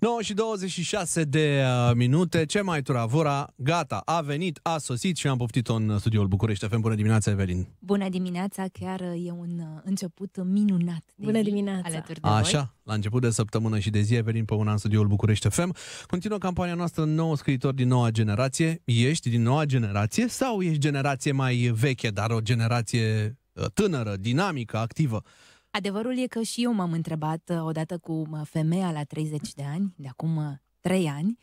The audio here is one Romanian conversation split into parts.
9 și 26 de uh, minute, ce mai turavura, gata, a venit, a sosit și am poftit-o în studioul București FM. Bună dimineața, Evelin! Bună dimineața, chiar e un uh, început minunat. De Bună dimineața! Alături de Așa, voi. la început de săptămână și de zi, Evelin pe una în studioul București FM. Continuă campania noastră Nou scriitor din noua generație. Ești din noua generație sau ești generație mai veche, dar o generație uh, tânără, dinamică, activă? Adevărul e că și eu m-am întrebat uh, odată cu uh, femeia la 30 de ani, de acum 3 uh, ani,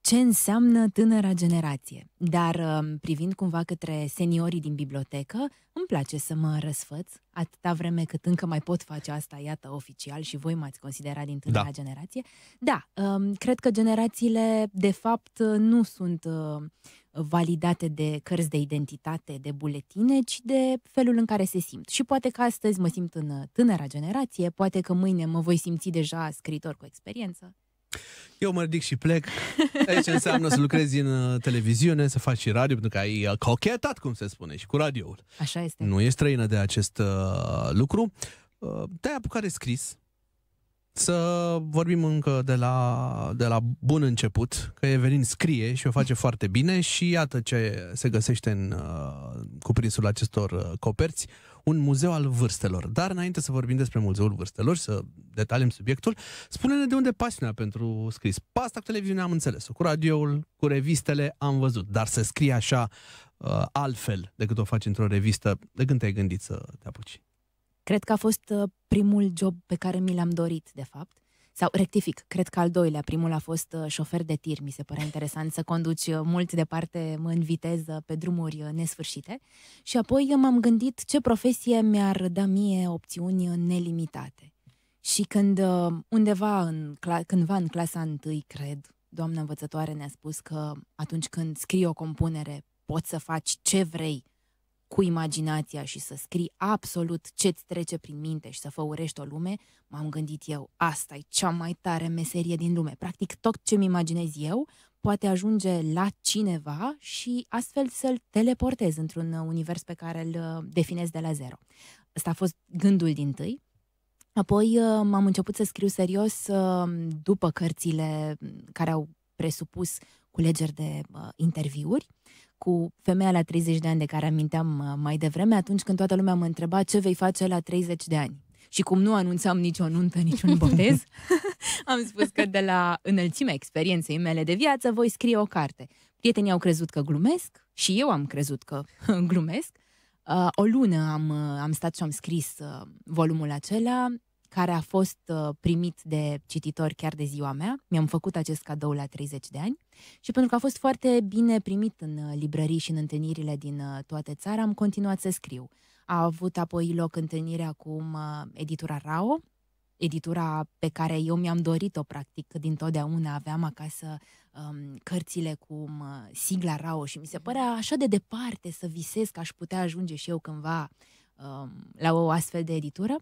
ce înseamnă tânăra generație. Dar um, privind cumva către seniorii din bibliotecă, îmi place să mă răsfăț atâta vreme cât încă mai pot face asta, iată, oficial și voi m-ați considerat din tânăra da. generație. Da, um, cred că generațiile de fapt nu sunt validate de cărți de identitate, de buletine, ci de felul în care se simt. Și poate că astăzi mă simt în uh, tânăra generație, poate că mâine mă voi simți deja scritor cu experiență. Eu mă ridic și plec. Aici înseamnă să lucrezi în uh, televiziune, să faci și radio, pentru că ai uh, cochetat, cum se spune, și cu radioul. Așa este. Nu e străină de acest uh, lucru. Uh, te-ai apucat de scris, să vorbim încă de la, de la bun început, că Evelin scrie și o face foarte bine și iată ce se găsește în uh, cuprinsul acestor uh, coperți, un muzeu al vârstelor. Dar înainte să vorbim despre muzeul vârstelor și să detaliem subiectul, spune-ne de unde pasiunea pentru scris. Pasta cu televiziunea am înțeles cu radioul, cu revistele am văzut, dar să scrie așa uh, altfel decât o faci într-o revistă, de când te-ai gândit să te apuci? Cred că a fost uh, primul job pe care mi l-am dorit, de fapt. Sau, rectific, cred că al doilea. Primul a fost uh, șofer de tir, mi se părea interesant să conduci uh, mult departe în viteză, pe drumuri nesfârșite. Și apoi m-am gândit ce profesie mi-ar da mie opțiuni nelimitate. Și când undeva, în, cândva în clasa întâi, cred, doamna învățătoare ne-a spus că atunci când scrii o compunere, poți să faci ce vrei cu imaginația și să scrii absolut ce-ți trece prin minte și să făurești o lume, m-am gândit eu, asta e cea mai tare meserie din lume. Practic tot ce-mi imaginez eu poate ajunge la cineva și astfel să-l teleportez într-un univers pe care îl uh, definez de la zero. Ăsta a fost gândul din tâi. Apoi uh, m-am început să scriu serios uh, după cărțile care au presupus culegeri de interviuri cu femeia la 30 de ani de care aminteam uh, mai devreme, atunci când toată lumea mă întreba ce vei face la 30 de ani. Și cum nu anunțam nicio nuntă, niciun botez, am spus că de la înălțimea experienței mele de viață voi scrie o carte. Prietenii au crezut că glumesc și eu am crezut că glumesc. Uh, o lună am, uh, am stat și am scris volumul acela care a fost uh, primit de cititori chiar de ziua mea. Mi-am făcut acest cadou la 30 de ani și pentru că a fost foarte bine primit în uh, librării și în întâlnirile din uh, toată țara, am continuat să scriu. A avut apoi loc întâlnirea cu editura Rao, editura pe care eu mi-am dorit-o, practic, dintotdeauna aveam acasă um, cărțile cu um, sigla Rao și mi se mhm. părea așa de departe să visez că aș putea ajunge și eu cândva Um, la o astfel de editură.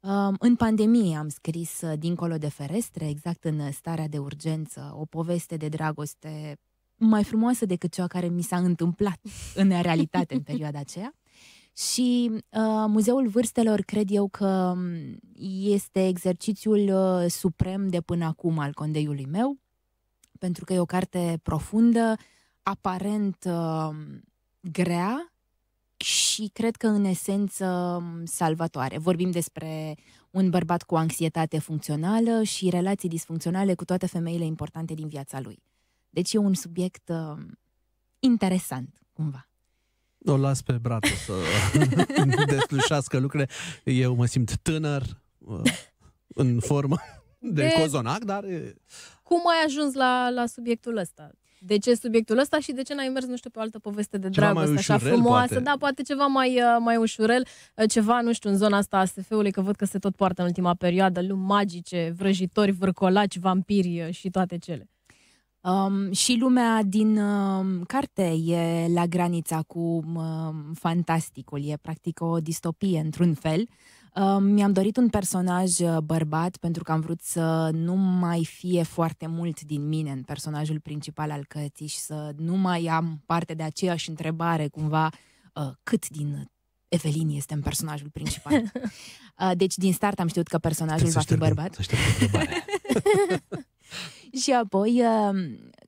Um, în pandemie am scris uh, Dincolo de ferestre, exact în uh, starea de urgență, o poveste de dragoste mai frumoasă decât cea care mi s-a întâmplat în realitate în perioada aceea. Și uh, Muzeul Vârstelor cred eu că um, este exercițiul uh, suprem de până acum al condeiului meu, pentru că e o carte profundă, aparent uh, grea, și cred că în esență salvatoare. Vorbim despre un bărbat cu anxietate funcțională și relații disfuncționale cu toate femeile importante din viața lui. Deci e un subiect uh, interesant, cumva. O las pe brat să deslușească lucrurile. Eu mă simt tânăr, uh, în formă de, de cozonac, dar... Cum ai ajuns la, la subiectul ăsta? de ce subiectul ăsta și de ce n-ai mers, nu știu, pe o altă poveste de ceva dragoste, ușurel, așa frumoasă, poate. da, poate ceva mai, uh, mai ușurel, uh, ceva, nu știu, în zona asta a SF-ului, că văd că se tot poartă în ultima perioadă, lumi magice, vrăjitori, vârcolaci, vampiri uh, și toate cele. Um, și lumea din um, carte e la granița cu um, fantasticul, e practic o distopie într-un fel. Mi-am dorit un personaj uh, bărbat pentru că am vrut să nu mai fie foarte mult din mine în personajul principal al cărții și să nu mai am parte de aceeași întrebare cumva uh, cât din Evelin este în personajul principal. Uh, deci din start am știut că personajul va fi bărbat. și apoi, um,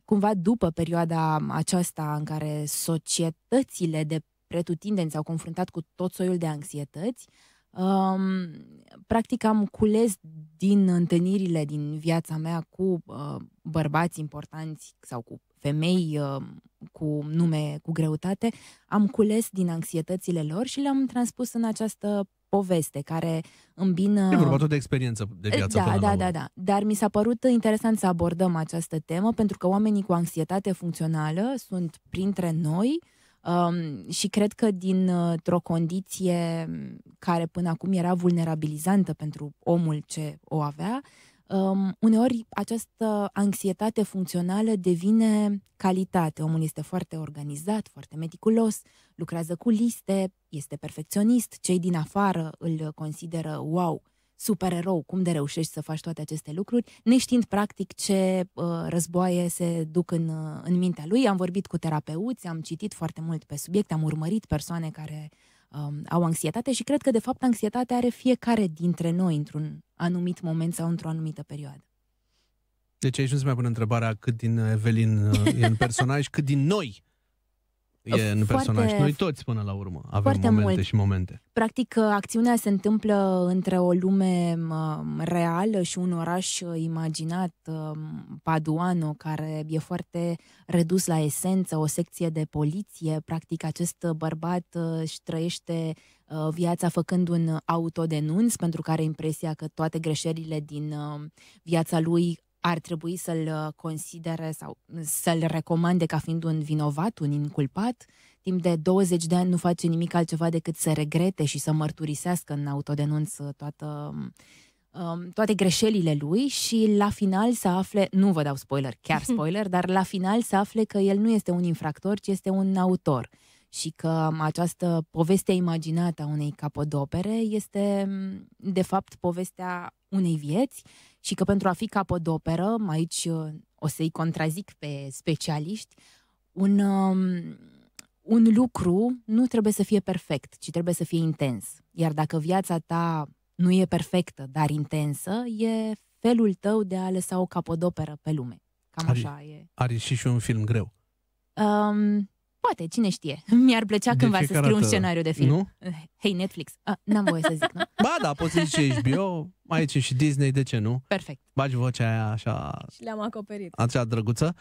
cumva după perioada aceasta în care societățile de pretutindeni s-au confruntat cu tot soiul de anxietăți, uh, Um, practic am cules din întâlnirile din viața mea cu uh, bărbați importanți sau cu femei uh, cu nume cu greutate, am cules din anxietățile lor și le-am transpus în această poveste care îmbină... E vorba tot de experiență de viață. Da, până da, da, da. Dar mi s-a părut interesant să abordăm această temă pentru că oamenii cu anxietate funcțională sunt printre noi uh, Um, și cred că dintr-o uh, condiție care până acum era vulnerabilizantă pentru omul ce o avea, um, uneori această anxietate funcțională devine calitate. Omul este foarte organizat, foarte meticulos, lucrează cu liste, este perfecționist, cei din afară îl consideră wow, supererou, cum de reușești să faci toate aceste lucruri, neștiind practic ce uh, războaie se duc în, uh, în mintea lui. Am vorbit cu terapeuți, am citit foarte mult pe subiect, am urmărit persoane care um, au anxietate și cred că, de fapt, anxietatea are fiecare dintre noi într-un anumit moment sau într-o anumită perioadă. Deci aici nu se mai pune întrebarea cât din uh, Evelin uh, e în personaj, cât din noi e în foarte, personaj. Noi toți, până la urmă, avem momente mult. și momente. Practic, uh, acțiunea se întâmplă între o lume um, reală și un oraș imaginat, um, Paduano, care e foarte redus la esență, o secție de poliție. Practic, acest bărbat uh, își trăiește uh, viața făcând un autodenunț pentru că are impresia că toate greșelile din um, viața lui ar trebui să-l uh, considere sau să-l recomande ca fiind un vinovat, un inculpat, timp de 20 de ani nu face nimic altceva decât să regrete și să mărturisească în autodenunț toată, um, um, toate greșelile lui și la final să afle, nu vă dau spoiler, chiar spoiler, dar la final să afle că el nu este un infractor, ci este un autor și că um, această poveste imaginată a unei capodopere este, de fapt, povestea unei vieți și că pentru a fi capodoperă, aici uh, o să-i contrazic pe specialiști, un, um, un lucru nu trebuie să fie perfect, ci trebuie să fie intens. Iar dacă viața ta nu e perfectă, dar intensă, e felul tău de a lăsa o capodoperă pe lume. Cam are, așa e. Are și și un film greu. Um, Poate, cine știe. Mi-ar plăcea de cândva să scriu un scenariu de film. Nu? Eh, Hei, Netflix. A, ah, n-am voie să zic, nu? Ba da, poți să zici HBO, aici e și Disney, de ce nu? Perfect. Bagi vocea aia așa... Și le-am acoperit. Acea drăguță.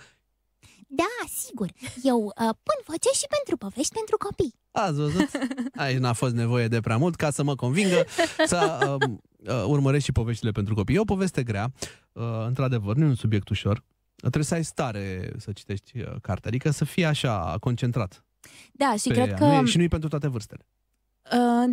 Da, sigur. Eu uh, pun voce și pentru povești pentru copii. Ați văzut? Aici n-a fost nevoie de prea mult ca să mă convingă să uh, uh, urmăresc și poveștile pentru copii. E o poveste grea, uh, într-adevăr, nu e un subiect ușor trebuie să ai stare să citești uh, cartea, adică să fii așa concentrat. Da, și cred ea. că... Nu e, și nu e pentru toate vârstele. Uh,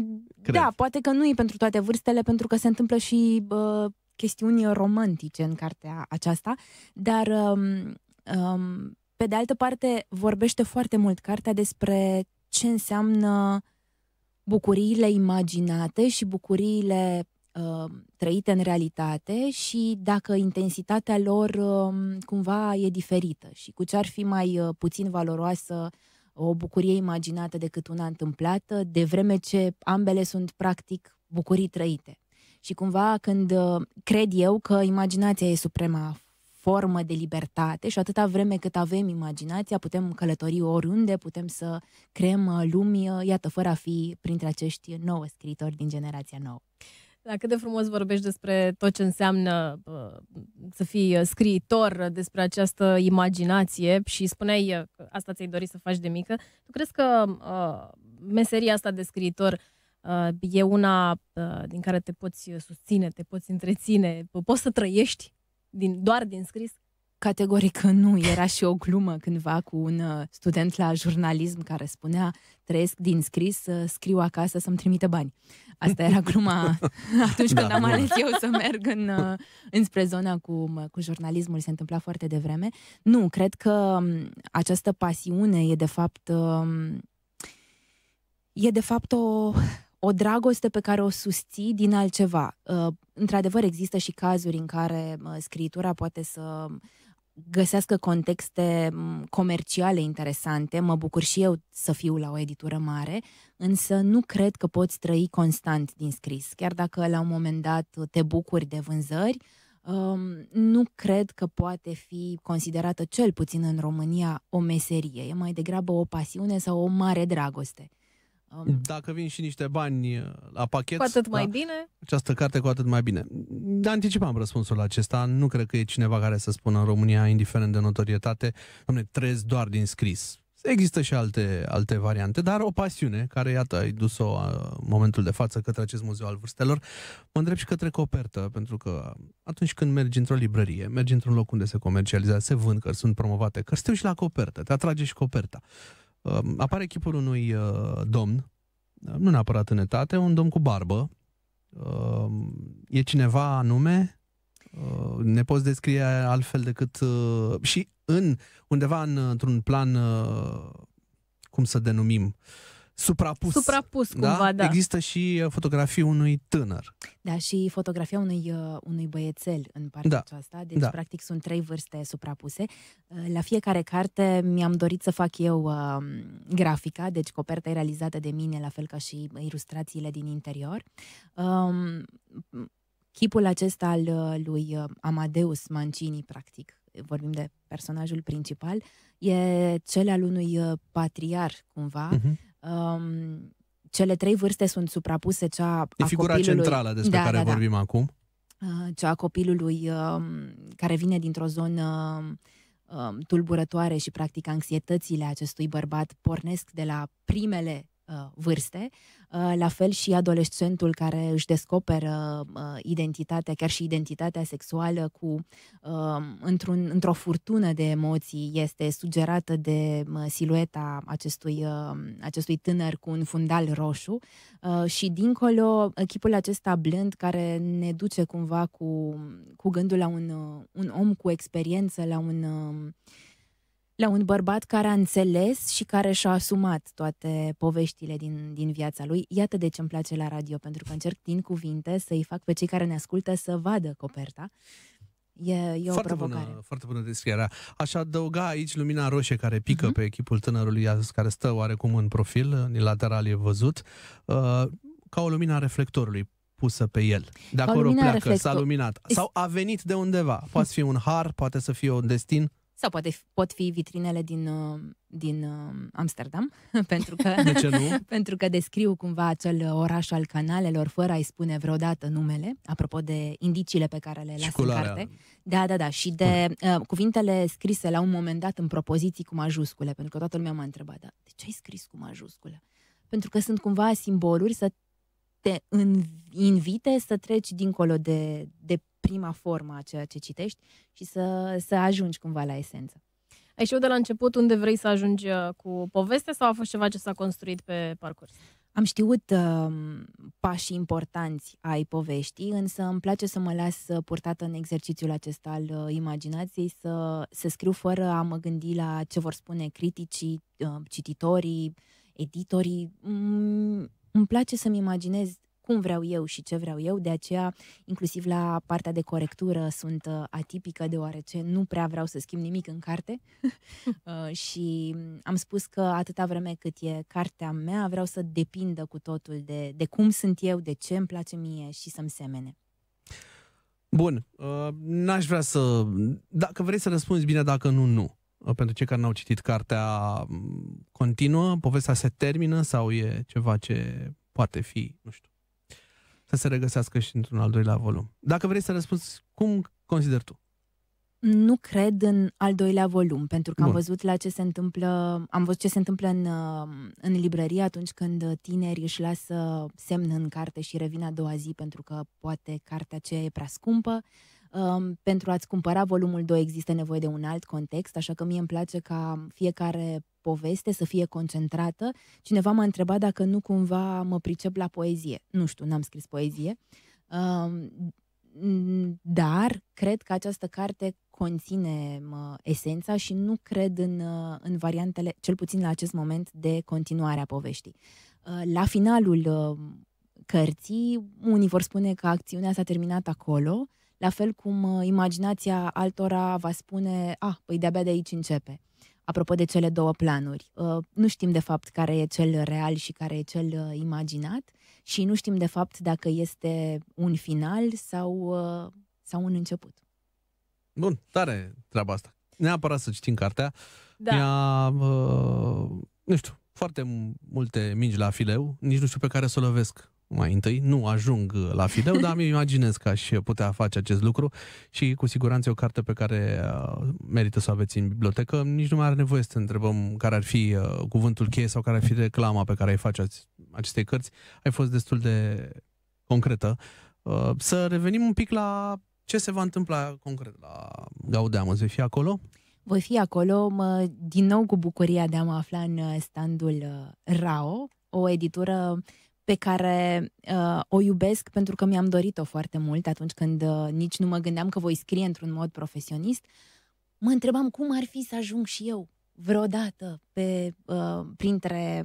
Da, poate că nu e pentru toate vârstele, pentru că se întâmplă și uh, chestiuni romantice în cartea aceasta, dar um, um, pe de altă parte vorbește foarte mult cartea despre ce înseamnă bucuriile imaginate și bucuriile uh, trăite în realitate și dacă intensitatea lor uh, cumva e diferită și cu ce ar fi mai uh, puțin valoroasă o bucurie imaginată decât una întâmplată, de vreme ce ambele sunt practic bucurii trăite. Și cumva când uh, cred eu că imaginația e suprema formă de libertate și atâta vreme cât avem imaginația, putem călători oriunde, putem să creăm uh, lumii, uh, iată, fără a fi printre acești nouă scritori din generația nouă. Da, cât de frumos vorbești despre tot ce înseamnă uh, să fii uh, scriitor, despre această imaginație și spuneai uh, că asta ți-ai dorit să faci de mică. Tu crezi că uh, meseria asta de scriitor uh, e una uh, din care te poți susține, te poți întreține, poți să trăiești din, doar din scris? Categoric nu. Era și o glumă cândva cu un uh, student la jurnalism care spunea trăiesc din scris, uh, scriu acasă să-mi trimită bani. Asta era gluma atunci când da, am ales eu să merg în, uh, înspre zona cu, cu jurnalismul, se întâmpla foarte devreme. Nu, cred că um, această pasiune e de fapt um, e de fapt o, o dragoste pe care o susții din altceva. Într-adevăr, există și cazuri în care scritura poate să um, găsească contexte mm, comerciale interesante. Mă bucur și eu să fiu la o editură mare, însă nu cred că poți trăi constant din scris. Chiar dacă la un moment dat te bucuri de vânzări, um, nu cred că poate fi considerată, cel puțin în România, o meserie. E mai degrabă o pasiune sau o mare dragoste. Dacă vin și niște bani uh, la pachet... Cu atât mai da, bine. Această carte cu atât mai bine. Anticipam răspunsul acesta. Nu cred că e cineva care să spună în România, indiferent de notorietate, domne, trez doar din scris. Există și alte, alte variante, dar o pasiune care, iată, ai dus-o uh, momentul de față către acest muzeu al vârstelor, mă întreb și către copertă, pentru că atunci când mergi într-o librărie, mergi într-un loc unde se comercializează, se vând cărți, sunt promovate cărți, te și la copertă, te atrage și coperta apare chipul unui uh, domn, uh, nu neapărat în etate, un domn cu barbă. Um, e cineva anume? Uh, ne poți descrie altfel decât... Și în undeva în, într-un plan, cum să denumim, uh, Suprapus. Suprapus, da? cumva, da? da. Există și uh, fotografii unui tânăr. Da, și fotografia unui, uh, unui băiețel în partea da. aceasta. Deci, da. practic, sunt trei vârste suprapuse. Uh, la fiecare carte mi-am dorit să fac eu uh, grafica, deci coperta e realizată de mine, la fel ca și ilustrațiile din interior. Um, chipul acesta al lui Amadeus Mancini, practic, vorbim de personajul principal, e cel al unui patriar, cumva, uh-huh um, cele trei vârste sunt suprapuse, cea e a figura copilului... centrală despre da, care da, da. vorbim da. acum. Cea a copilului care vine dintr-o zonă tulburătoare și practic anxietățile acestui bărbat pornesc de la primele Uh, vârste, uh, la fel și adolescentul care își descoperă uh, identitatea, chiar și identitatea sexuală cu într-un, într-o furtună de emoții este sugerată de silueta acestui, acestui tânăr cu un fundal roșu și dincolo chipul acesta blând care ne duce cumva cu, cu gândul la un, un om cu experiență, la un la un bărbat care a înțeles și care și-a asumat toate poveștile din, din viața lui. Iată de ce îmi place la radio, pentru că încerc din cuvinte să-i fac pe cei care ne ascultă să vadă coperta. E, e o foarte provocare. Bună, foarte bună descrierea. Aș adăuga aici lumina roșie care pică uh-huh. pe echipul tânărului, care stă oarecum în profil, în lateral e văzut, uh, ca o lumina reflectorului pusă pe el. De acolo pleacă, reflector. s-a luminat. Sau a venit de undeva. Poate fi un har, poate să fie un destin sau poate pot fi vitrinele din, uh, din uh, Amsterdam, pentru că, de ce nu? pentru că descriu cumva acel oraș al canalelor fără a-i spune vreodată numele, apropo de indiciile pe care le las în carte. Da, da, da, și de uh, cuvintele scrise la un moment dat în propoziții cu majuscule, pentru că toată lumea m-a întrebat, da, de ce ai scris cu majuscule? Pentru că sunt cumva simboluri să te invite să treci dincolo de, de prima formă a ceea ce citești și să, să ajungi cumva la esență. Ai știut de la început unde vrei să ajungi uh, cu poveste sau a fost ceva ce s-a construit pe parcurs? Am știut uh, pașii importanți ai poveștii, însă îmi place să mă las uh, purtată în exercițiul acesta al uh, imaginației, să, să scriu fără a mă gândi la ce vor spune criticii, uh, cititorii, editorii. Mm, îmi place să-mi imaginez cum vreau eu și ce vreau eu, de aceea inclusiv la partea de corectură sunt uh, atipică deoarece nu prea vreau să schimb nimic în carte uh, și am spus că atâta vreme cât e cartea mea vreau să depindă cu totul de, de cum sunt eu, de ce îmi place mie și să-mi semene. Bun, uh, n-aș vrea să... Dacă vrei să răspunzi bine, dacă nu, nu pentru cei care n-au citit cartea mm, continuă, povestea se termină sau e ceva ce poate fi, nu știu, să se regăsească și într-un al doilea volum. Dacă vrei să răspunzi, cum consider tu? Nu cred în al doilea volum, pentru că Bun. am văzut la ce se întâmplă, am văzut ce se întâmplă în, uh, în librărie atunci când tineri își lasă semn în carte și revin a doua zi pentru că poate cartea aceea e prea scumpă. Uh, Um, pentru a-ți cumpăra volumul 2 există nevoie de un alt context, așa că mie îmi place ca fiecare poveste să fie concentrată. Cineva m-a întrebat dacă nu cumva mă pricep la poezie. Nu știu, n-am scris poezie. Um, dar cred că această carte conține esența și nu cred în, în variantele, cel puțin la acest moment, de continuare a poveștii. La finalul um, cărții, unii vor spune că acțiunea s-a terminat acolo, la fel cum uh, imaginația altora va spune, ah, păi de-abia de aici începe. Apropo de cele două planuri, uh, nu știm de fapt care e cel real și care e cel uh, imaginat și nu știm de fapt dacă este un final sau, sau un început. Bun, tare treaba asta. Neapărat să citim cartea. Da. Ea, uh, nu știu, foarte multe mingi la fileu, nici nu știu pe care să o lovesc mai întâi. Nu ajung uh, la Fideu, dar îmi imaginez că aș putea face acest lucru și cu siguranță e o carte pe care uh, merită să o aveți în bibliotecă. Nici nu mai are nevoie să întrebăm care ar fi uh, cuvântul cheie sau care ar fi reclama pe care ai face acestei cărți. Ai fost destul de concretă. Să revenim un pic la ce se va întâmpla concret la Gaudeam. Îți vei fi acolo? Voi fi acolo, mă, din nou cu bucuria de a mă afla în standul Rao, o editură pe care uh, o iubesc pentru că mi-am dorit-o foarte mult atunci când uh, nici nu mă gândeam că voi scrie într-un mod profesionist, mă întrebam cum ar fi să ajung și eu vreodată pe, uh, printre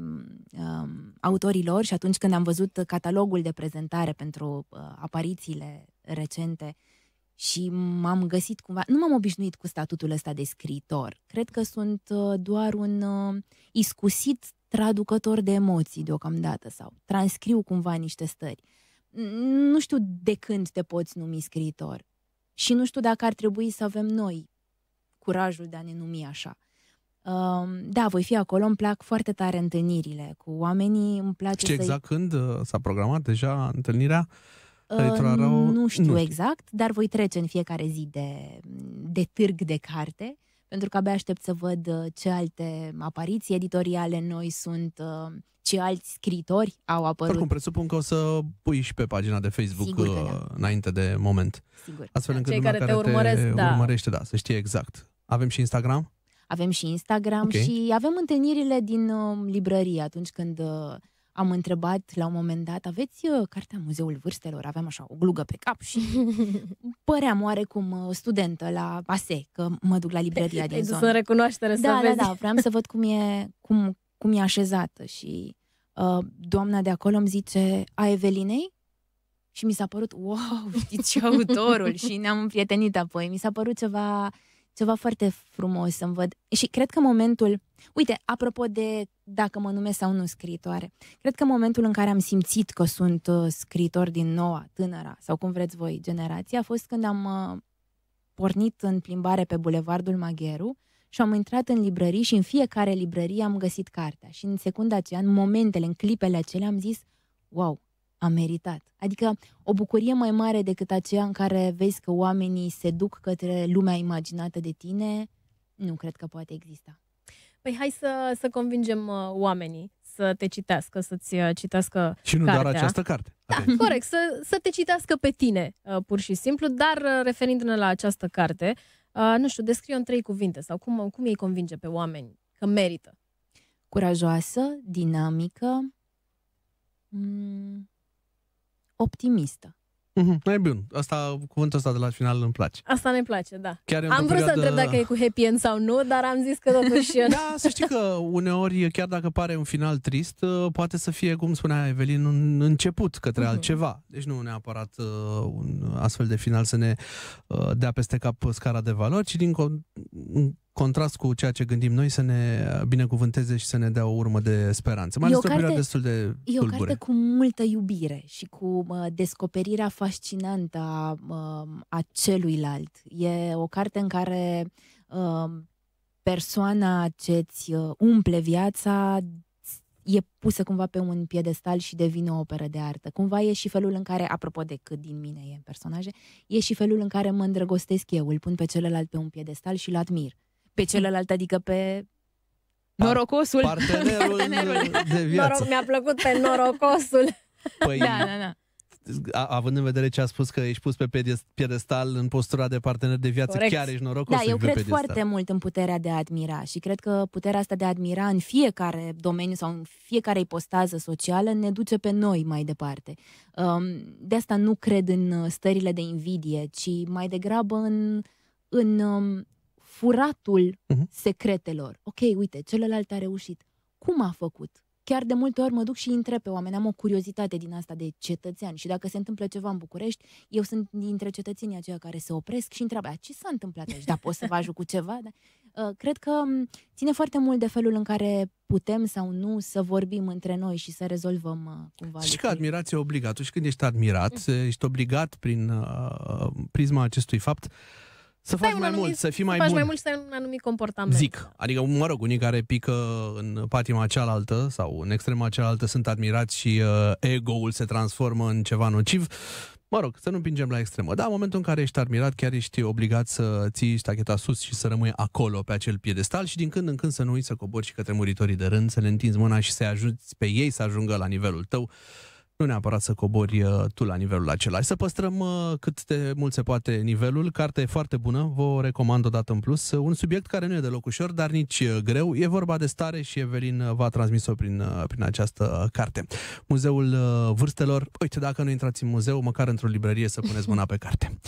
uh, autorii lor și atunci când am văzut catalogul de prezentare pentru uh, aparițiile recente uh, și m-am găsit cumva, nu m-am obișnuit cu statutul ăsta de scriitor. Cred că sunt uh, doar un uh, iscusit traducător de emoții deocamdată sau transcriu cumva niște stări. Nu știu de când te poți numi scriitor și nu știu dacă ar trebui să avem noi curajul de a ne numi așa. Um, da, voi fi acolo, îmi plac foarte tare întâlnirile cu oamenii, îmi place Știi să exact când uh, s-a programat deja întâlnirea? Retroarau... Nu știu nu. exact, dar voi trece în fiecare zi de, de târg de carte, pentru că abia aștept să văd uh, ce alte apariții editoriale noi sunt, uh, ce alți scritori au apărut. Oricum, presupun că o să pui și pe pagina de Facebook uh, da. înainte de moment. Sigur. Astfel da, încât cei care, care te, urmăresc, te da. urmărește, da, să știe exact. Avem și Instagram? Avem și Instagram okay. și avem întâlnirile din uh, librărie atunci când... Uh, am întrebat la un moment dat, aveți uh, cartea Muzeul Vârstelor? Aveam așa o glugă pe cap și păream oarecum uh, studentă la ASE, că mă duc la librăria din zonă. Să recunoaștere da, să da, da vezi. Da, da, vreau să văd cum e, cum, cum e așezată și uh, doamna de acolo îmi zice, a Evelinei? Și mi s-a părut, wow, știți și autorul și ne-am împrietenit apoi. Mi s-a părut ceva uh, ceva foarte frumos să-mi văd. Și cred că momentul, uite, apropo de dacă mă numesc sau nu scriitoare, cred că momentul în care am simțit că sunt uh, scriitor din noua, tânăra, sau cum vreți voi, generația a fost când am uh, pornit în plimbare pe Bulevardul Magheru și am intrat în librării și în fiecare librărie am găsit cartea. Și în secunda aceea, în momentele, în clipele acelea, am zis, wow, a meritat. Adică o bucurie mai mare decât aceea în care vezi că oamenii se duc către lumea imaginată de tine, nu cred că poate exista. Păi hai să, să convingem uh, oamenii să te citească, să-ți uh, citească Și nu cartea. doar această carte. Da, corect, să, să te citească pe tine, uh, pur și simplu, dar referindu-ne la această carte, nu știu, descriu în trei cuvinte sau cum, cum ei convinge pe oameni că merită. Curajoasă, dinamică, mm, optimistă. Mm-hmm. E bun. Asta, cuvântul ăsta de la final îmi place. Asta ne place, da. Chiar am vrut perioadă... să întreb dacă e cu happy end sau nu, dar am zis că totuși... da, să știi că uneori, chiar dacă pare un final trist, uh, poate să fie, cum spunea Evelin, un început către mm-hmm. altceva. Deci nu neapărat uh, un astfel de final să ne uh, dea peste cap scara de valori, ci din, contrast cu ceea ce gândim noi, să ne binecuvânteze și să ne dea o urmă de speranță. Mai e o, carte, o destul de E o carte cu multă iubire și cu uh, descoperirea fascinantă a, uh, a celuilalt. E o carte în care uh, persoana ce-ți umple viața e pusă cumva pe un piedestal și devine o operă de artă. Cumva e și felul în care, apropo de cât din mine e în personaje, e și felul în care mă îndrăgostesc eu, îl pun pe celălalt pe un piedestal și îl admir pe celălalt, adică pe norocosul. Partenerul, de viață. Noroc, mi-a plăcut pe norocosul. Păi, da, da, da. A, având în vedere ce a spus că ești pus pe piedestal în postura de partener de viață, Corect. chiar ești norocos. Da, eu cred pedestal. foarte mult în puterea de a admira și cred că puterea asta de a admira în fiecare domeniu sau în fiecare ipostază socială ne duce pe noi mai departe. Um, de asta nu cred în uh, stările de invidie, ci mai degrabă în, în um, furatul uh-huh. secretelor. Ok, uite, celălalt a reușit. Cum a făcut? Chiar de multe ori mă duc și întreb pe oameni, am o curiozitate din asta de cetățean și dacă se întâmplă ceva în București, eu sunt dintre cetățenii aceia care se opresc și întreabă, ce s-a întâmplat aici? Da, pot să vă ajut cu ceva? Da? Ă, cred că ține foarte mult de felul în care putem sau nu să vorbim între noi și să rezolvăm ă, cumva. Și că admirația obligat. Și când ești admirat, mm. ești obligat prin ă, prisma acestui fapt să faci mai anumit, mult, să fii mai să faci bun. mai mult și să ai un anumit comportament. Zic. Adică, mă rog, unii care pică în patima cealaltă sau în extrema cealaltă sunt admirați și uh, ego-ul se transformă în ceva nociv. Mă rog, să nu împingem la extremă. Da, în momentul în care ești admirat, chiar ești obligat să ții ștacheta sus și să rămâi acolo, pe acel piedestal și din când în când să nu uiți să cobori și către muritorii de rând, să le întinzi mâna și să-i ajuți pe ei să ajungă la nivelul tău nu neapărat să cobori uh, tu la nivelul acela. Să păstrăm uh, cât de mult se poate nivelul. Cartea e foarte bună, vă recomand o dată în plus. Un subiect care nu e deloc ușor, dar nici uh, greu. E vorba de stare și Evelin uh, va transmis-o prin, uh, prin această uh, carte. Muzeul Vârstelor. Uite, dacă nu intrați în muzeu, măcar într-o librărie să puneți mâna pe carte.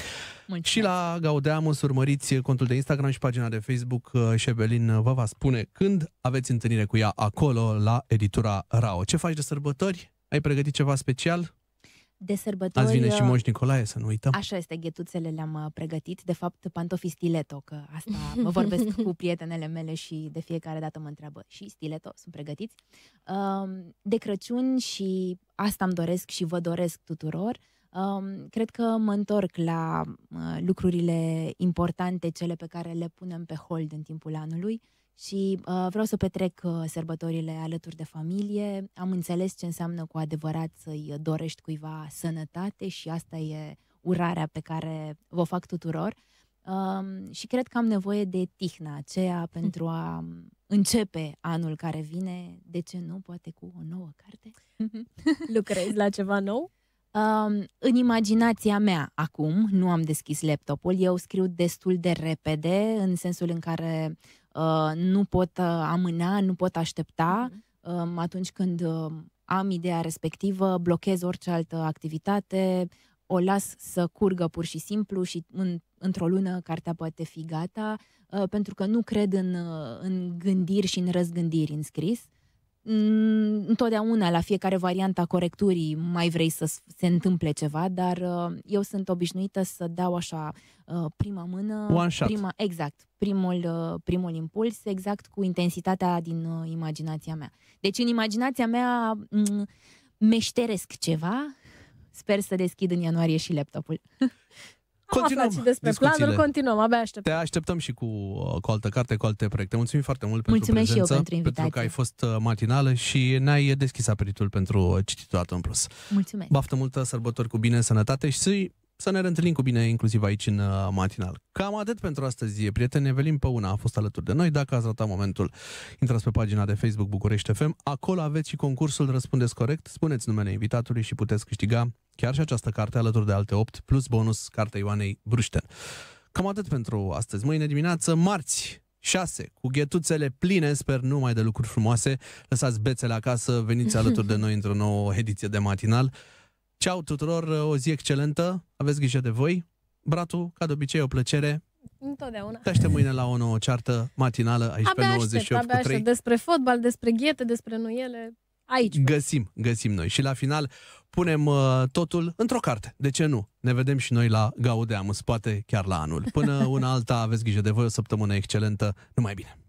Mulțumesc. Și la Gaudeamus urmăriți contul de Instagram și pagina de Facebook și Evelin vă va spune când aveți întâlnire cu ea acolo la editura RAO. Ce faci de sărbători? Ai pregătit ceva special? de sărbători... Azi vine și uh, Moș Nicolae, să nu uităm. Așa este, ghetuțele le-am uh, pregătit. De fapt, pantofi stileto, că asta mă vorbesc cu prietenele mele și de fiecare dată mă întreabă. Și stileto, sunt pregătiți. Um, de Crăciun și asta îmi doresc și vă doresc tuturor. Um, cred că mă întorc la uh, lucrurile importante, cele pe care le punem pe hold în timpul anului și uh, vreau să petrec uh, sărbătorile alături de familie. Am înțeles ce înseamnă cu adevărat să-i dorești cuiva sănătate și asta e urarea pe care vă fac tuturor. Um, și cred că am nevoie de tihna aceea pentru a um, începe anul care vine, de ce nu, poate cu o nouă carte. Lucrezi la ceva nou? Um, în imaginația mea, acum, nu am deschis laptopul, eu scriu destul de repede, în sensul în care uh, nu pot uh, amâna, nu pot aștepta. Mhm. Um, atunci când uh, am ideea respectivă, blochez orice altă activitate, o las să curgă pur și simplu și în, într-o lună cartea poate fi gata, uh, pentru că nu cred în, uh, în gândiri și în răzgândiri în scris. Uh, Mm, întotdeauna la fiecare variantă a corecturii mai vrei să se întâmple ceva, dar uh, eu sunt obișnuită să dau așa uh, prima mână, One shot. prima exact, primul uh, primul impuls exact cu intensitatea din imaginația mea. Deci în imaginația mea mm, meșteresc ceva. Sper să deschid în ianuarie și laptopul. Continuăm și despre planuri, continuăm, abia așteptăm. Te așteptăm și cu, uh, cu altă carte, cu alte proiecte. Mulțumim foarte mult pentru Mulțumesc prezență, și eu pentru, invitație. pentru că ai fost uh, matinală și ne-ai deschis aperitul pentru cititul în plus. Mulțumesc. Baftă multă sărbători cu bine, sănătate și să să ne reîntâlnim cu bine inclusiv aici în uh, matinal. Cam atât pentru astăzi, prieteni. Evelin Păuna a fost alături de noi. Dacă ați ratat momentul, intrați pe pagina de Facebook București FM. Acolo aveți și concursul Răspundeți Corect. Spuneți numele invitatului și puteți câștiga chiar și această carte alături de alte 8, plus bonus cartea Ioanei Brușten. Cam atât pentru astăzi. Mâine dimineață, marți, 6, cu ghetuțele pline, sper numai de lucruri frumoase. Lăsați bețele acasă, veniți alături de noi într-o nouă ediție de matinal. Ceau tuturor, o zi excelentă, aveți grijă de voi. Bratu, ca de obicei, o plăcere. Întotdeauna. Te aștept mâine la o nouă ceartă matinală aici abia pe 98 aștept, abia aștept. Despre fotbal, despre ghete, despre nuiele aici. Găsim, găsim noi. Și la final punem uh, totul într-o carte. De ce nu? Ne vedem și noi la Gaudeamus, poate chiar la anul. Până una alta, aveți grijă de voi, o săptămână excelentă. Numai bine!